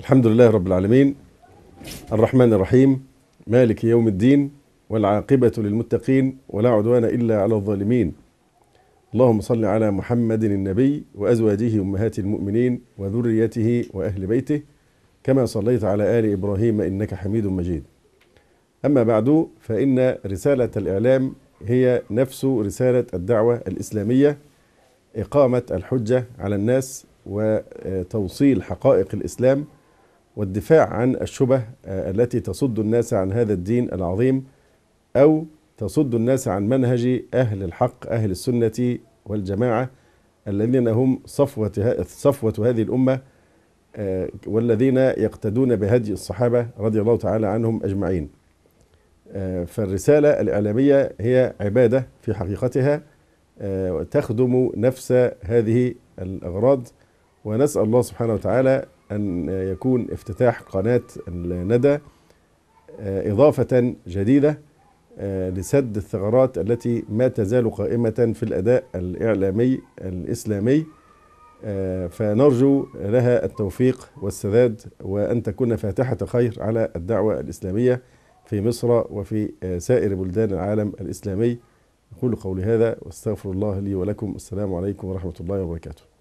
الحمد لله رب العالمين الرحمن الرحيم مالك يوم الدين والعاقبة للمتقين ولا عدوان إلا على الظالمين اللهم صل على محمد النبي وأزواجه أمهات المؤمنين وذريته وأهل بيته كما صليت على آل إبراهيم إنك حميد مجيد أما بعد فإن رسالة الإعلام هي نفس رسالة الدعوة الإسلامية إقامة الحجة على الناس وتوصيل حقائق الإسلام والدفاع عن الشبه آه، التي تصد الناس عن هذا الدين العظيم أو تصد الناس عن منهج أهل الحق أهل السنة والجماعة الذين هم صفوة, صفوة هذه الأمة آه، والذين يقتدون بهدي الصحابة رضي الله تعالى عنهم أجمعين آه، فالرسالة الإعلامية هي عبادة في حقيقتها تخدم نفس هذه الأغراض ونسأل الله سبحانه وتعالى أن يكون افتتاح قناة الندى آه، إضافة جديدة آه، لسد الثغرات التي ما تزال قائمة في الأداء الإعلامي الإسلامي آه، فنرجو لها التوفيق والسداد وأن تكون فاتحة خير على الدعوة الإسلامية في مصر وفي سائر بلدان العالم الإسلامي أقول قولي هذا واستغفر الله لي ولكم السلام عليكم ورحمة الله وبركاته